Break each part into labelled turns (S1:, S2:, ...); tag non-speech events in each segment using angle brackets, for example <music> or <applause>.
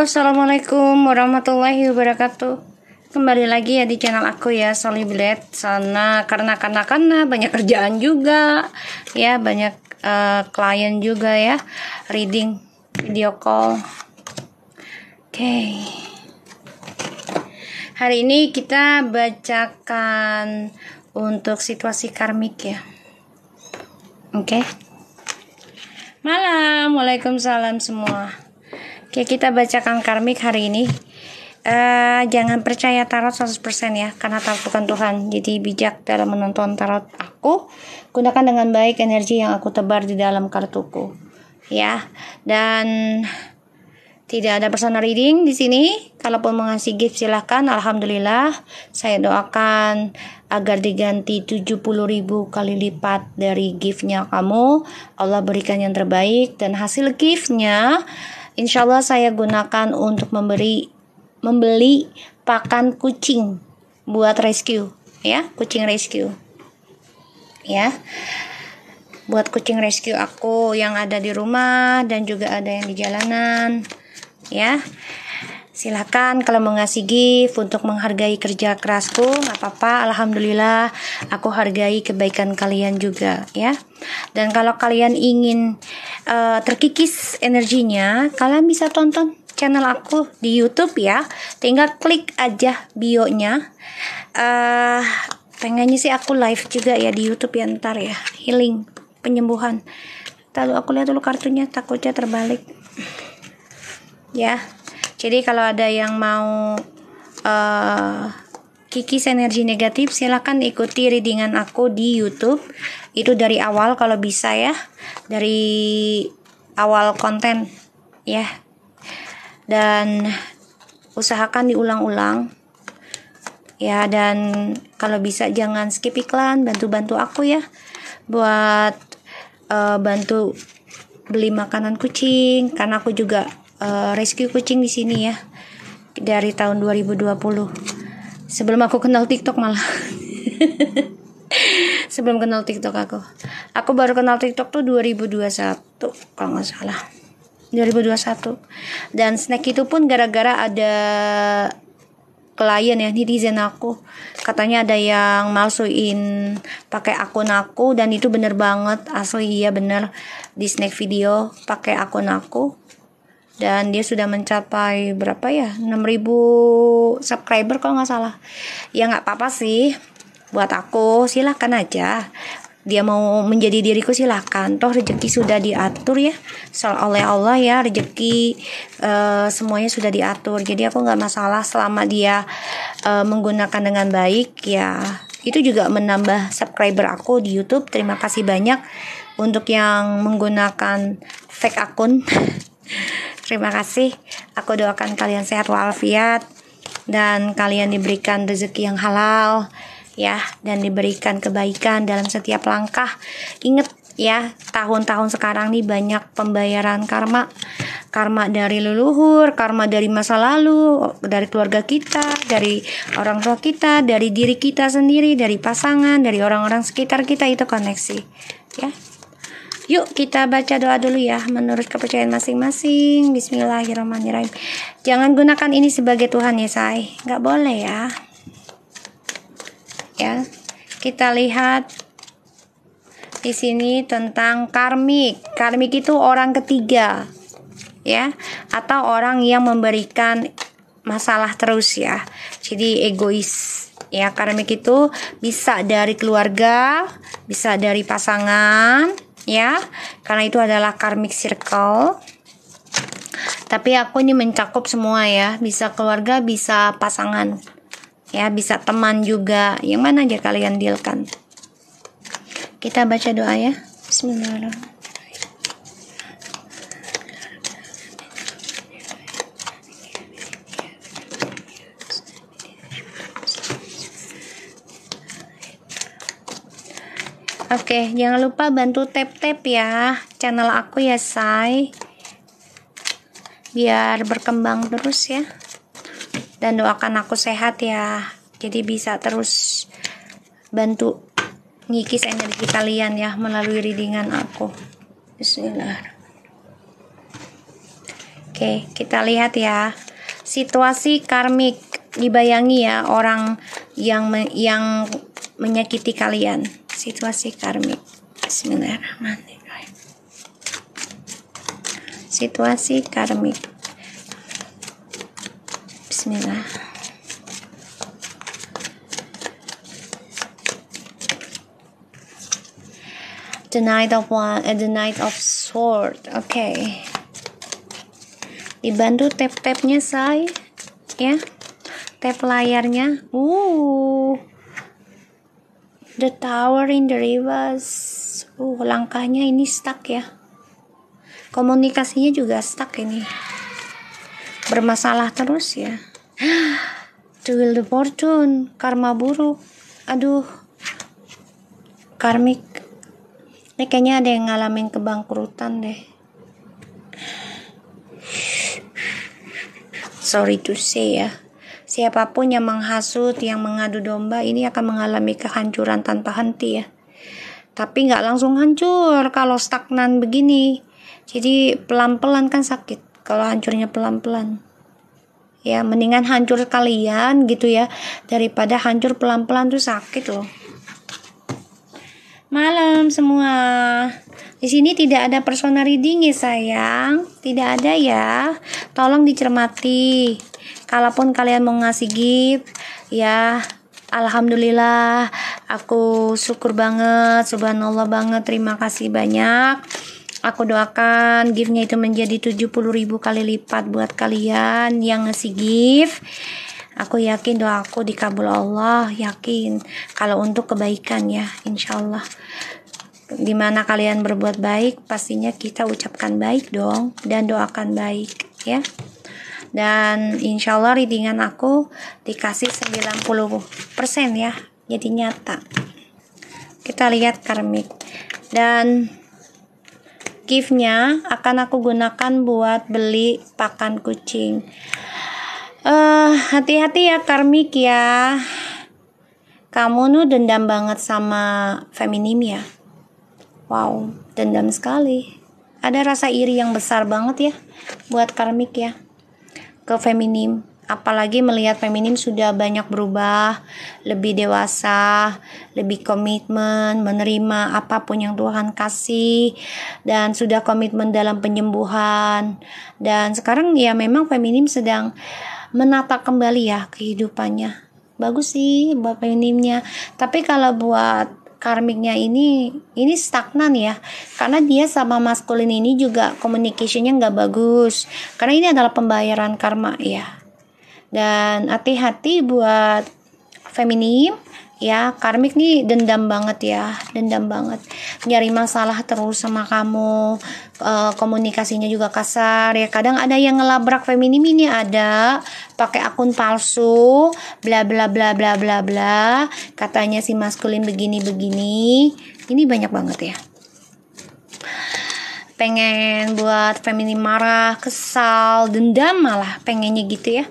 S1: Assalamualaikum warahmatullahi wabarakatuh Kembali lagi ya di channel aku ya, Sally Bilet Sana, karena, karena, karena banyak kerjaan juga Ya, banyak uh, klien juga ya Reading, video call Oke okay. Hari ini kita bacakan untuk situasi karmik ya Oke okay. Malam, Waalaikumsalam semua Oke, kita bacakan karmik hari ini. Uh, jangan percaya tarot 100% ya, karena tarot bukan Tuhan. Jadi bijak dalam menonton tarot aku. Gunakan dengan baik energi yang aku tebar di dalam kartuku. Ya, dan tidak ada personal reading di sini. Kalaupun mengasih gift silahkan. Alhamdulillah. Saya doakan agar diganti 70 ribu kali lipat dari giftnya kamu. Allah berikan yang terbaik. Dan hasil giftnya Insya Allah saya gunakan untuk memberi membeli pakan kucing buat rescue ya kucing rescue ya buat kucing rescue aku yang ada di rumah dan juga ada yang di jalanan ya silahkan kalau mau ngasih gift untuk menghargai kerja kerasku nggak apa-apa alhamdulillah aku hargai kebaikan kalian juga ya dan kalau kalian ingin uh, terkikis energinya, kalian bisa tonton channel aku di YouTube ya. Tinggal klik aja bio-nya. Uh, pengennya sih aku live juga ya di YouTube ya ntar ya. Healing, penyembuhan. Lalu aku lihat dulu kartunya takutnya terbalik. Ya. Jadi kalau ada yang mau uh, kikis energi negatif, silahkan ikuti readingan aku di YouTube itu dari awal kalau bisa ya dari awal konten ya dan usahakan diulang-ulang ya dan kalau bisa jangan skip iklan bantu-bantu aku ya buat uh, bantu beli makanan kucing karena aku juga uh, rescue kucing di sini ya dari tahun 2020 sebelum aku kenal TikTok malah <laughs> sebelum kenal TikTok aku. Aku baru kenal TikTok tuh 2021 kalau nggak salah. 2021. Dan snack itu pun gara-gara ada klien ya netizen aku. Katanya ada yang masukin pakai akun aku dan itu bener banget asli iya bener di snack video pakai akun aku dan dia sudah mencapai berapa ya 6000 subscriber kalau nggak salah ya nggak apa-apa sih buat aku silahkan aja dia mau menjadi diriku silahkan toh rezeki sudah diatur ya soal oleh Allah ya rezeki uh, semuanya sudah diatur jadi aku nggak masalah selama dia uh, menggunakan dengan baik ya itu juga menambah subscriber aku di YouTube. Terima kasih banyak untuk yang menggunakan fake akun. <laughs> Terima kasih. Aku doakan kalian sehat walafiat dan kalian diberikan rezeki yang halal ya dan diberikan kebaikan dalam setiap langkah. Ingat ya, tahun-tahun sekarang nih banyak pembayaran karma. Karma dari leluhur, karma dari masa lalu, dari keluarga kita, dari orang tua kita, dari diri kita sendiri, dari pasangan, dari orang-orang sekitar kita itu koneksi. Ya. Yuk kita baca doa dulu ya menurut kepercayaan masing-masing. Bismillahirrahmanirrahim. Jangan gunakan ini sebagai Tuhan ya, say. Enggak boleh ya ya. Kita lihat di sini tentang karmik. Karmik itu orang ketiga ya atau orang yang memberikan masalah terus ya. Jadi egois ya karmik itu bisa dari keluarga, bisa dari pasangan ya. Karena itu adalah karmik circle. Tapi aku ini mencakup semua ya, bisa keluarga, bisa pasangan ya bisa teman juga yang mana aja kalian dealkan kita baca doa ya Bismillahirrahmanirrahim Oke, okay, jangan lupa bantu tap-tap ya channel aku ya, Say. Biar berkembang terus ya dan doakan aku sehat ya jadi bisa terus bantu ngikis energi kalian ya melalui readingan aku Bismillah Oke kita lihat ya situasi karmik dibayangi ya orang yang yang menyakiti kalian situasi karmik Bismillahirrahmanirrahim situasi karmik Bismillah. The Knight of One and uh, the Knight of Sword. Oke. Okay. Dibantu tap-tapnya, say. Ya. Tap layarnya. Uh. The Tower in the Rivers. Uh, langkahnya ini stuck ya. Komunikasinya juga stuck ini bermasalah terus ya the <sighs> will the fortune karma buruk aduh karmik ini kayaknya ada yang ngalamin kebangkrutan deh sorry to say ya siapapun yang menghasut yang mengadu domba ini akan mengalami kehancuran tanpa henti ya tapi nggak langsung hancur kalau stagnan begini jadi pelan-pelan kan sakit kalau hancurnya pelan-pelan ya mendingan hancur kalian gitu ya daripada hancur pelan-pelan tuh sakit loh malam semua di sini tidak ada personal reading ya sayang tidak ada ya tolong dicermati kalaupun kalian mau ngasih gift ya Alhamdulillah aku syukur banget subhanallah banget terima kasih banyak Aku doakan giftnya itu menjadi 70 ribu kali lipat buat kalian yang ngasih gift. Aku yakin doa aku dikabul Allah, yakin kalau untuk kebaikan ya, insya Allah. Dimana kalian berbuat baik, pastinya kita ucapkan baik dong dan doakan baik ya. Dan insya Allah readingan aku dikasih 90% ya, jadi nyata. Kita lihat karmik dan giftnya akan aku gunakan buat beli pakan kucing hati eh, hati-hati ya karmik ya kamu nu dendam banget sama feminim ya wow dendam sekali ada rasa iri yang besar banget ya buat karmik ya ke feminim apalagi melihat feminim sudah banyak berubah, lebih dewasa, lebih komitmen, menerima apapun yang Tuhan kasih dan sudah komitmen dalam penyembuhan. Dan sekarang ya memang feminim sedang menata kembali ya kehidupannya. Bagus sih buat feminimnya. Tapi kalau buat karmiknya ini ini stagnan ya karena dia sama maskulin ini juga communicationnya nggak bagus karena ini adalah pembayaran karma ya dan hati-hati buat feminim ya karmik nih dendam banget ya dendam banget nyari masalah terus sama kamu e, komunikasinya juga kasar ya kadang ada yang ngelabrak feminim ini ada pakai akun palsu bla bla bla bla bla bla katanya si maskulin begini begini ini banyak banget ya pengen buat feminim marah kesal dendam malah pengennya gitu ya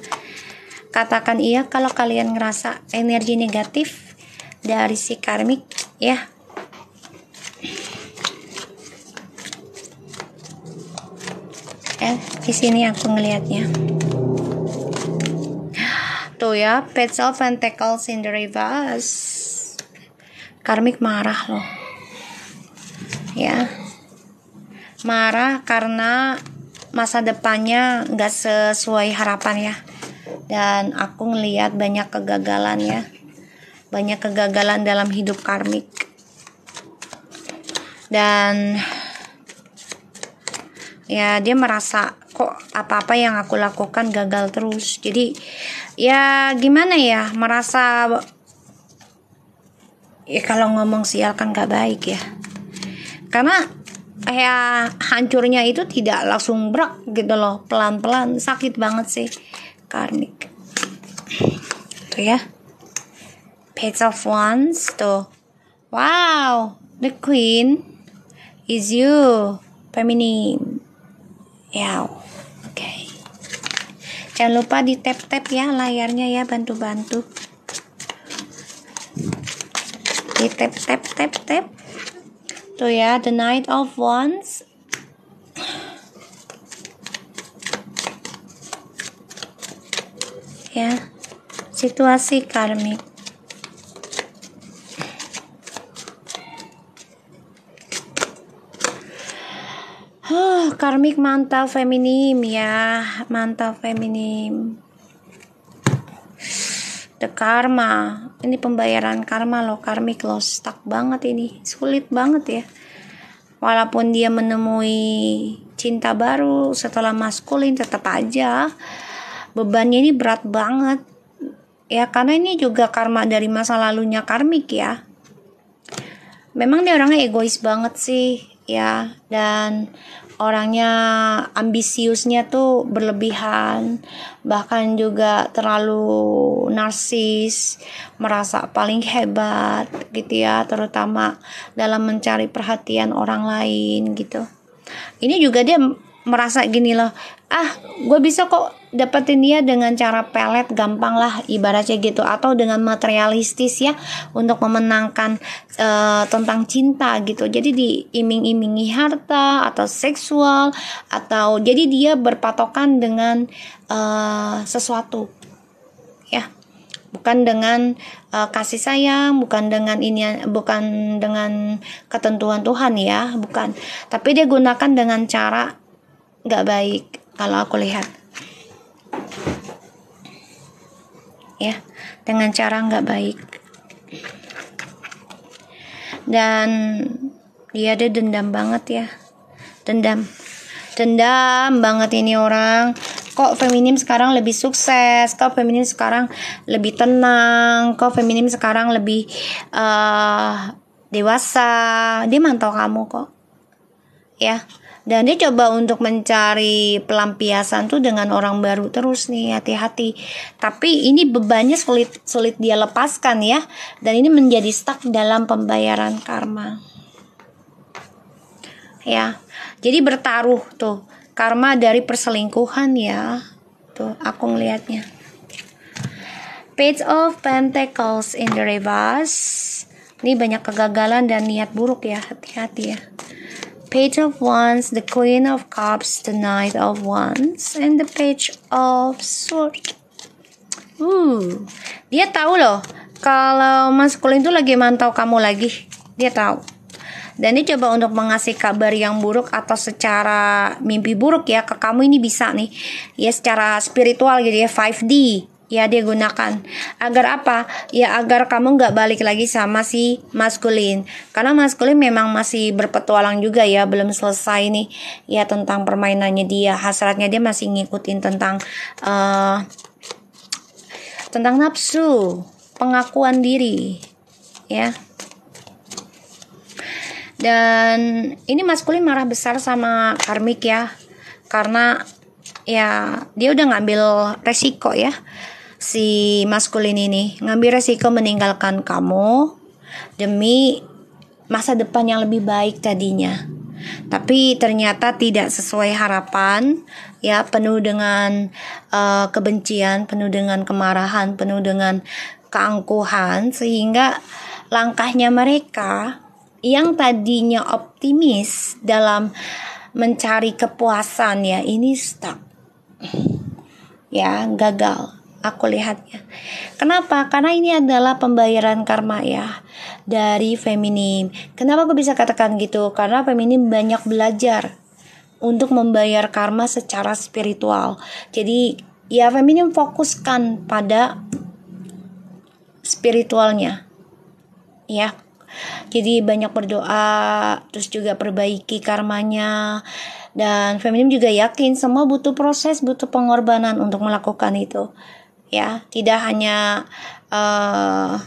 S1: Katakan iya kalau kalian ngerasa energi negatif dari si karmik ya. Eh, di sini aku ngelihatnya. Tuh ya, pet of Pentacles in the reverse. Karmik marah loh. Ya. Marah karena masa depannya nggak sesuai harapan ya dan aku ngeliat banyak kegagalan ya banyak kegagalan dalam hidup karmik dan ya dia merasa kok apa-apa yang aku lakukan gagal terus jadi ya gimana ya merasa ya kalau ngomong sial kan gak baik ya karena ya hancurnya itu tidak langsung brak gitu loh pelan-pelan sakit banget sih karnik tuh ya page of wands tuh wow the queen is you feminine ya oke jangan lupa di tap tap ya layarnya ya bantu bantu di tap tap tap tap tuh ya the knight of wands situasi karmik. Huh, karmik mantap feminim ya, mantap feminim. The karma, ini pembayaran karma loh, karmik loh, stuck banget ini, sulit banget ya. Walaupun dia menemui cinta baru setelah maskulin, tetap aja bebannya ini berat banget ya karena ini juga karma dari masa lalunya karmik ya memang dia orangnya egois banget sih ya dan orangnya ambisiusnya tuh berlebihan bahkan juga terlalu narsis merasa paling hebat gitu ya terutama dalam mencari perhatian orang lain gitu ini juga dia merasa gini loh ah gue bisa kok dapetin dia dengan cara pelet gampang lah ibaratnya gitu atau dengan materialistis ya untuk memenangkan e, tentang cinta gitu jadi diiming-imingi harta atau seksual atau jadi dia berpatokan dengan e, sesuatu ya bukan dengan e, kasih sayang, bukan dengan ini, bukan dengan ketentuan Tuhan ya, bukan. Tapi dia gunakan dengan cara nggak baik kalau aku lihat ya dengan cara nggak baik dan dia ada dendam banget ya dendam dendam banget ini orang kok feminim sekarang lebih sukses kok feminim sekarang lebih tenang kok feminim sekarang lebih uh, dewasa dia mantau kamu kok ya dan dia coba untuk mencari pelampiasan tuh dengan orang baru terus nih hati-hati tapi ini bebannya sulit sulit dia lepaskan ya dan ini menjadi stuck dalam pembayaran karma ya jadi bertaruh tuh karma dari perselingkuhan ya tuh aku ngelihatnya page of pentacles in the reverse ini banyak kegagalan dan niat buruk ya hati-hati ya Page of Wands, the Queen of Cups, the Knight of Wands, and the Page of Swords. Uh, dia tahu loh kalau Mas Kulin tuh lagi mantau kamu lagi. Dia tahu. Dan dia coba untuk mengasih kabar yang buruk atau secara mimpi buruk ya ke kamu ini bisa nih. Ya secara spiritual gitu ya 5D ya dia gunakan agar apa ya agar kamu nggak balik lagi sama si maskulin karena maskulin memang masih berpetualang juga ya belum selesai nih ya tentang permainannya dia hasratnya dia masih ngikutin tentang uh, tentang nafsu pengakuan diri ya dan ini maskulin marah besar sama karmik ya karena ya dia udah ngambil resiko ya si maskulin ini ngambil resiko meninggalkan kamu demi masa depan yang lebih baik tadinya. Tapi ternyata tidak sesuai harapan, ya penuh dengan uh, kebencian, penuh dengan kemarahan, penuh dengan keangkuhan sehingga langkahnya mereka yang tadinya optimis dalam mencari kepuasan ya ini stuck ya gagal aku lihatnya. Kenapa? Karena ini adalah pembayaran karma ya dari feminim. Kenapa aku bisa katakan gitu? Karena feminim banyak belajar untuk membayar karma secara spiritual. Jadi ya feminim fokuskan pada spiritualnya. Ya. Jadi banyak berdoa, terus juga perbaiki karmanya dan feminim juga yakin semua butuh proses, butuh pengorbanan untuk melakukan itu ya tidak hanya uh,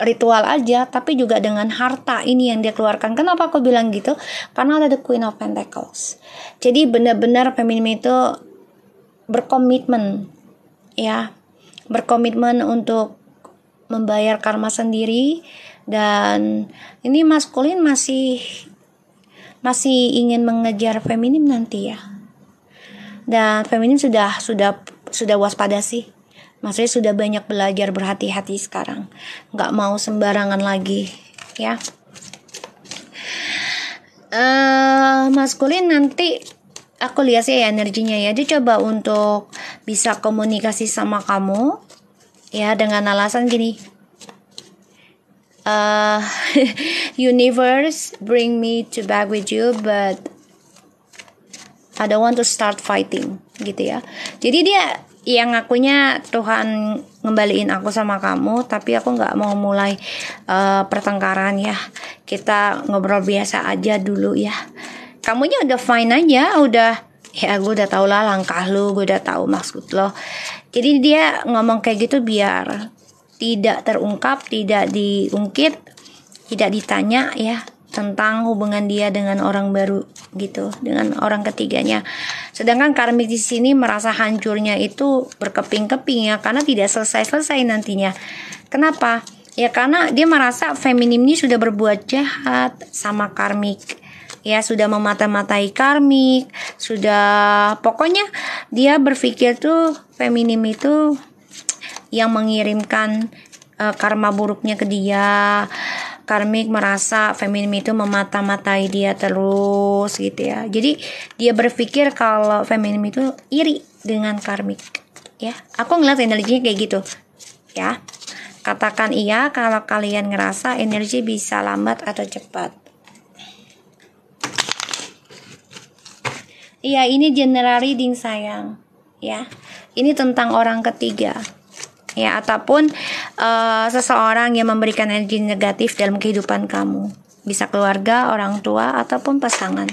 S1: ritual aja tapi juga dengan harta ini yang dia keluarkan kenapa aku bilang gitu karena ada the queen of pentacles jadi benar-benar feminim itu berkomitmen ya berkomitmen untuk membayar karma sendiri dan ini maskulin masih masih ingin mengejar feminim nanti ya dan feminim sudah sudah sudah waspada sih. Maksudnya sudah banyak belajar berhati-hati sekarang. Nggak mau sembarangan lagi, ya. Uh, eh, maskulin nanti aku lihat sih ya energinya ya. Dia coba untuk bisa komunikasi sama kamu, ya dengan alasan gini. Uh, <laughs> universe bring me to back with you, but I don't want to start fighting gitu ya jadi dia yang ngakunya Tuhan ngembaliin aku sama kamu tapi aku nggak mau mulai uh, pertengkaran ya kita ngobrol biasa aja dulu ya kamunya udah fine aja udah ya gue udah tau lah langkah lu gue udah tahu maksud lo jadi dia ngomong kayak gitu biar tidak terungkap tidak diungkit tidak ditanya ya tentang hubungan dia dengan orang baru gitu, dengan orang ketiganya. Sedangkan karmik di sini merasa hancurnya itu berkeping-keping ya karena tidak selesai-selesai nantinya. Kenapa? Ya karena dia merasa feminim ini sudah berbuat jahat sama karmik ya sudah memata-matai karmik, sudah pokoknya dia berpikir tuh feminim itu yang mengirimkan uh, karma buruknya ke dia karmik merasa feminim itu memata-matai dia terus gitu ya jadi dia berpikir kalau feminim itu iri dengan karmik ya aku ngeliat energinya kayak gitu ya katakan iya kalau kalian ngerasa energi bisa lambat atau cepat Iya, ini generali reading sayang. Ya. Ini tentang orang ketiga ya ataupun uh, seseorang yang memberikan energi negatif dalam kehidupan kamu bisa keluarga orang tua ataupun pasangan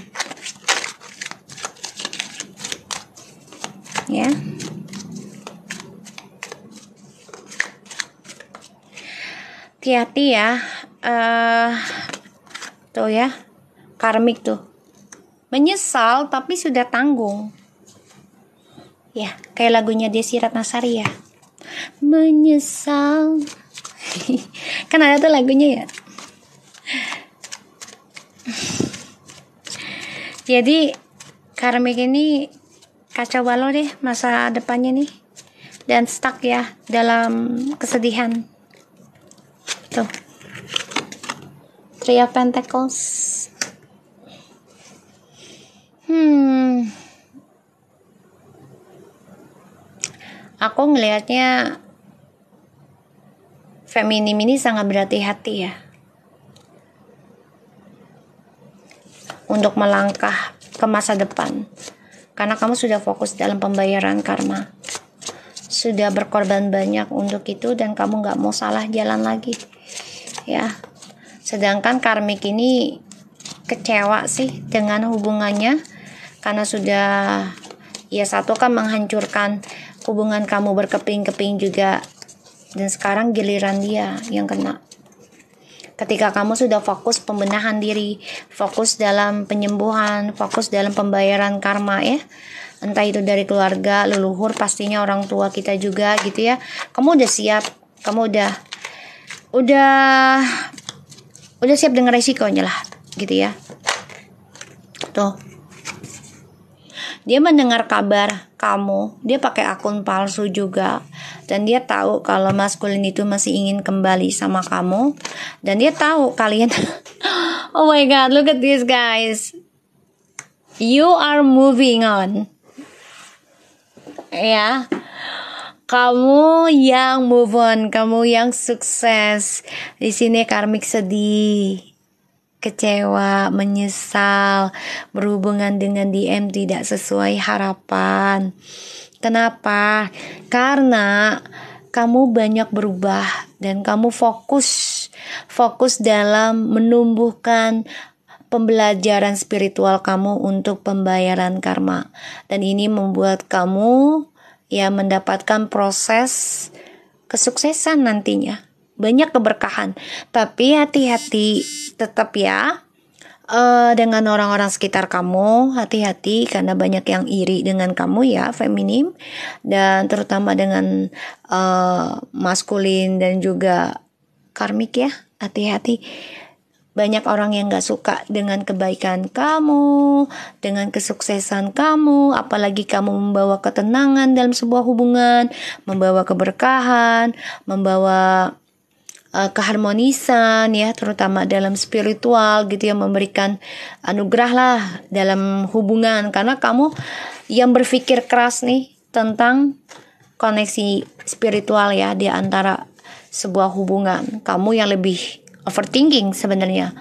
S1: ya hati-hati ya uh, tuh ya karmik tuh menyesal tapi sudah tanggung ya kayak lagunya Desi Ratnasari ya menyesal <laughs> kan ada tuh lagunya ya jadi karmik ini kacau balau deh masa depannya nih dan stuck ya dalam kesedihan tuh Three of Pentacles hmm aku ngelihatnya feminim ini sangat berhati-hati ya untuk melangkah ke masa depan karena kamu sudah fokus dalam pembayaran karma sudah berkorban banyak untuk itu dan kamu nggak mau salah jalan lagi ya sedangkan karmik ini kecewa sih dengan hubungannya karena sudah ya satu kan menghancurkan hubungan kamu berkeping-keping juga dan sekarang giliran dia yang kena ketika kamu sudah fokus pembenahan diri, fokus dalam penyembuhan, fokus dalam pembayaran karma ya. Entah itu dari keluarga, leluhur, pastinya orang tua kita juga gitu ya. Kamu udah siap, kamu udah udah udah siap dengan resikonya lah gitu ya. Tuh. Dia mendengar kabar kamu, dia pakai akun palsu juga. Dan dia tahu kalau maskulin itu masih ingin kembali sama kamu. Dan dia tahu kalian <laughs> Oh my god, look at this guys. You are moving on. Ya. Yeah kamu yang move on, kamu yang sukses. Di sini karmik sedih kecewa, menyesal, berhubungan dengan DM tidak sesuai harapan. Kenapa? Karena kamu banyak berubah dan kamu fokus fokus dalam menumbuhkan pembelajaran spiritual kamu untuk pembayaran karma dan ini membuat kamu ya mendapatkan proses kesuksesan nantinya banyak keberkahan. Tapi hati-hati tetap ya uh, dengan orang-orang sekitar kamu. Hati-hati karena banyak yang iri dengan kamu ya, feminim dan terutama dengan uh, maskulin dan juga karmik ya. Hati-hati. Banyak orang yang gak suka dengan kebaikan kamu, dengan kesuksesan kamu, apalagi kamu membawa ketenangan dalam sebuah hubungan, membawa keberkahan, membawa Eh, keharmonisan ya terutama dalam spiritual gitu ya memberikan anugerah lah dalam hubungan karena kamu yang berpikir keras nih tentang koneksi spiritual ya di antara sebuah hubungan kamu yang lebih overthinking sebenarnya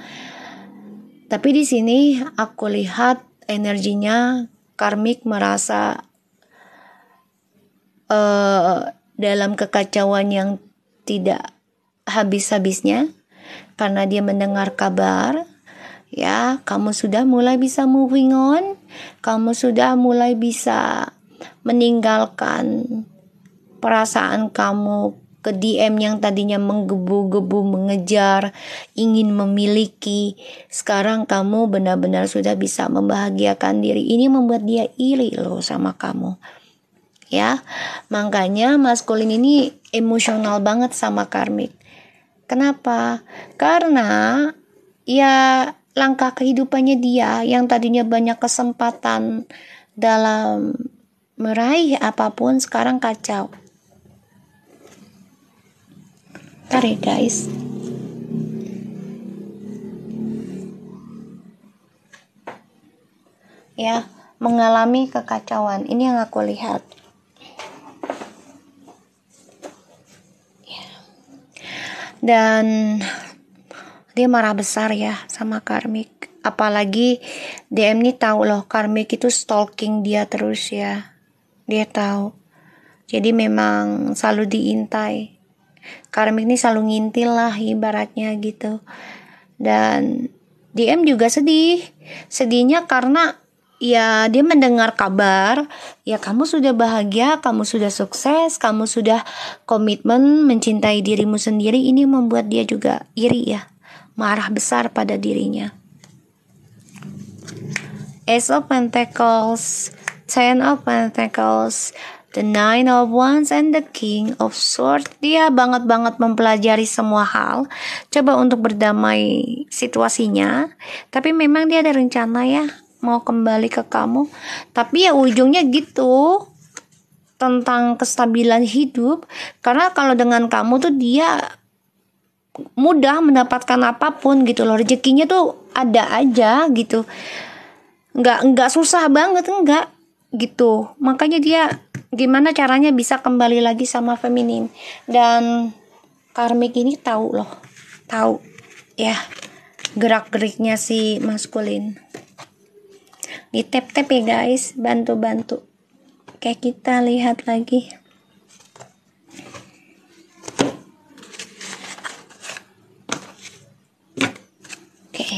S1: tapi di sini aku lihat energinya karmik merasa uh, dalam kekacauan yang tidak habis-habisnya karena dia mendengar kabar ya kamu sudah mulai bisa moving on kamu sudah mulai bisa meninggalkan perasaan kamu ke DM yang tadinya menggebu-gebu mengejar ingin memiliki sekarang kamu benar-benar sudah bisa membahagiakan diri ini membuat dia iri loh sama kamu ya makanya maskulin ini emosional banget sama karmik Kenapa? Karena ya langkah kehidupannya dia yang tadinya banyak kesempatan dalam meraih apapun sekarang kacau. Tari guys. Ya, mengalami kekacauan. Ini yang aku lihat. dan dia marah besar ya sama karmik apalagi DM ini tahu loh karmik itu stalking dia terus ya dia tahu jadi memang selalu diintai karmik ini selalu ngintil lah ibaratnya gitu dan DM juga sedih sedihnya karena ya dia mendengar kabar ya kamu sudah bahagia, kamu sudah sukses, kamu sudah komitmen mencintai dirimu sendiri ini membuat dia juga iri ya, marah besar pada dirinya. Ace of Pentacles, Ten of Pentacles, The Nine of Wands and the King of Swords. Dia banget-banget mempelajari semua hal. Coba untuk berdamai situasinya. Tapi memang dia ada rencana ya mau kembali ke kamu tapi ya ujungnya gitu tentang kestabilan hidup karena kalau dengan kamu tuh dia mudah mendapatkan apapun gitu loh rezekinya tuh ada aja gitu nggak nggak susah banget enggak gitu makanya dia gimana caranya bisa kembali lagi sama feminin dan karmik ini tahu loh tahu ya gerak geriknya si maskulin di tap tap ya guys bantu bantu oke kita lihat lagi oke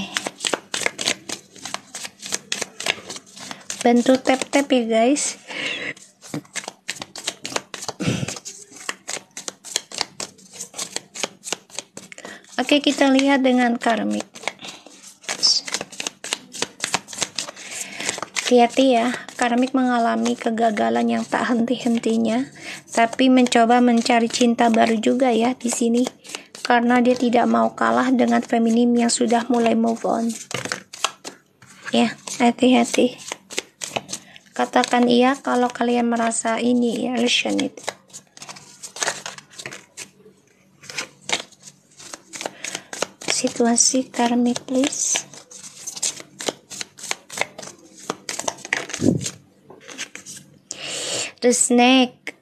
S1: bantu tap tap ya guys Oke, kita lihat dengan karmik. Hati-hati ya, karmik mengalami kegagalan yang tak henti-hentinya, tapi mencoba mencari cinta baru juga ya di sini, karena dia tidak mau kalah dengan feminim yang sudah mulai move on. Ya, hati-hati. Katakan iya kalau kalian merasa ini ya, it. Situasi karmik please. The snake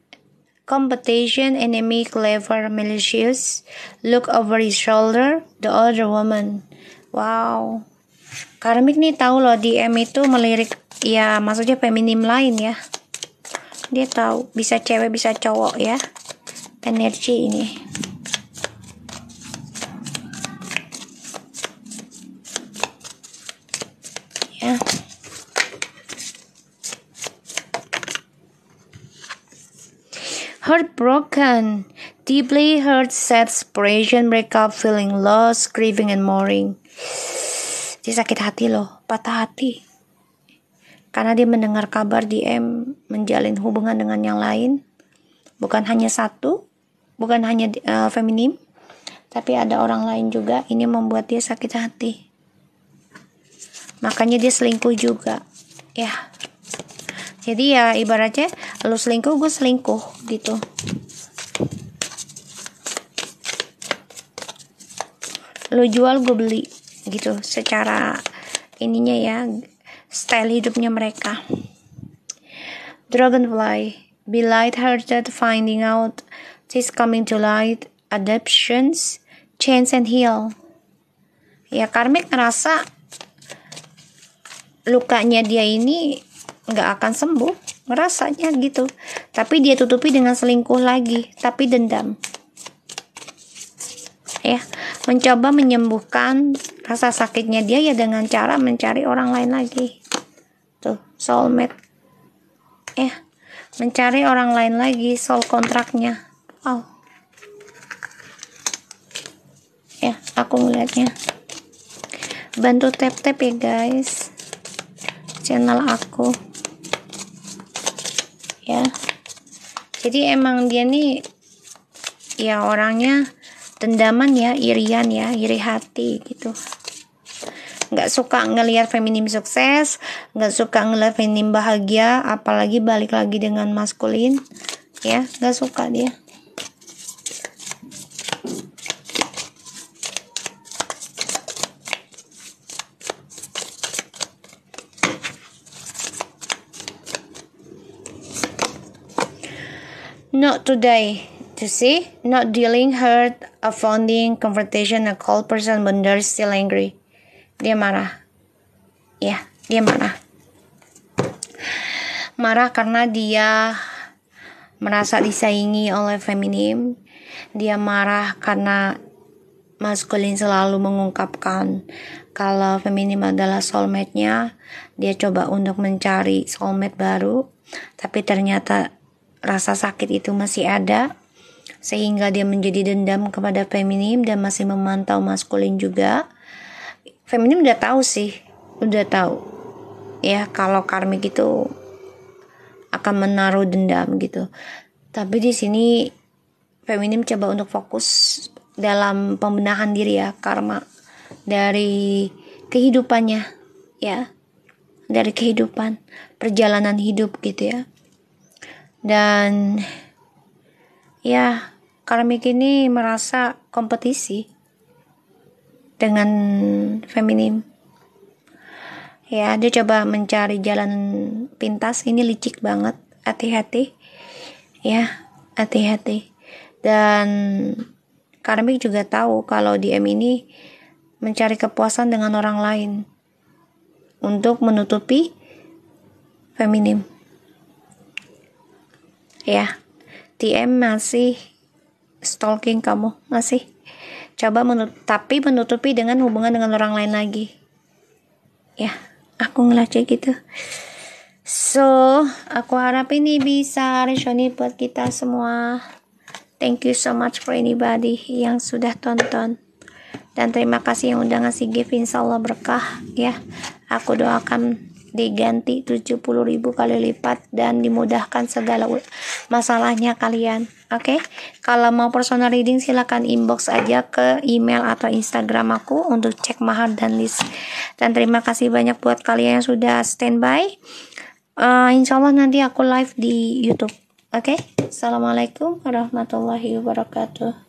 S1: competition enemy clever malicious look over his shoulder the other woman wow karmik nih tahu loh DM itu melirik ya maksudnya feminim lain ya dia tahu bisa cewek bisa cowok ya energi ini Heartbroken, deeply hurt, sad, separation, breakup, feeling lost, grieving, and mourning. Dia sakit hati loh, patah hati. Karena dia mendengar kabar DM menjalin hubungan dengan yang lain. Bukan hanya satu, bukan hanya uh, feminim, tapi ada orang lain juga. Ini membuat dia sakit hati. Makanya dia selingkuh juga. Ya jadi ya ibaratnya lu selingkuh gue selingkuh gitu lu jual gue beli gitu secara ininya ya style hidupnya mereka Dragonfly be light-hearted finding out this coming to light adaptions chance and heal ya karmic ngerasa lukanya dia ini nggak akan sembuh ngerasanya gitu tapi dia tutupi dengan selingkuh lagi tapi dendam ya mencoba menyembuhkan rasa sakitnya dia ya dengan cara mencari orang lain lagi tuh soulmate ya mencari orang lain lagi soul kontraknya oh, ya aku ngeliatnya bantu tap tap ya guys channel aku ya jadi emang dia nih ya orangnya dendaman ya irian ya iri hati gitu nggak suka ngelihat feminim sukses nggak suka ngelihat feminim bahagia apalagi balik lagi dengan maskulin ya nggak suka dia today to see, not dealing hurt, a founding confrontation, a cold person, when they're still angry. Dia marah. Ya, yeah, dia marah. Marah karena dia merasa disaingi oleh feminim. Dia marah karena maskulin selalu mengungkapkan kalau feminim adalah soulmate-nya. Dia coba untuk mencari soulmate baru, tapi ternyata rasa sakit itu masih ada sehingga dia menjadi dendam kepada feminim dan masih memantau maskulin juga feminim udah tahu sih udah tahu ya kalau karmik itu akan menaruh dendam gitu tapi di sini feminim coba untuk fokus dalam pembenahan diri ya karma dari kehidupannya ya dari kehidupan perjalanan hidup gitu ya dan ya karmik ini merasa kompetisi dengan feminim ya dia coba mencari jalan pintas ini licik banget hati-hati ya hati-hati dan karmik juga tahu kalau DM ini mencari kepuasan dengan orang lain untuk menutupi feminim ya DM masih stalking kamu masih coba menut tapi menutupi dengan hubungan dengan orang lain lagi ya aku ngelacak gitu so aku harap ini bisa resoni buat kita semua thank you so much for anybody yang sudah tonton dan terima kasih yang udah ngasih gift insyaallah berkah ya aku doakan diganti 70.000 kali lipat dan dimudahkan segala masalahnya kalian. Oke, okay? kalau mau personal reading silahkan inbox aja ke email atau Instagram aku untuk cek mahar dan list. Dan terima kasih banyak buat kalian yang sudah standby. Uh, insya Allah nanti aku live di YouTube. Oke, okay? assalamualaikum warahmatullahi wabarakatuh.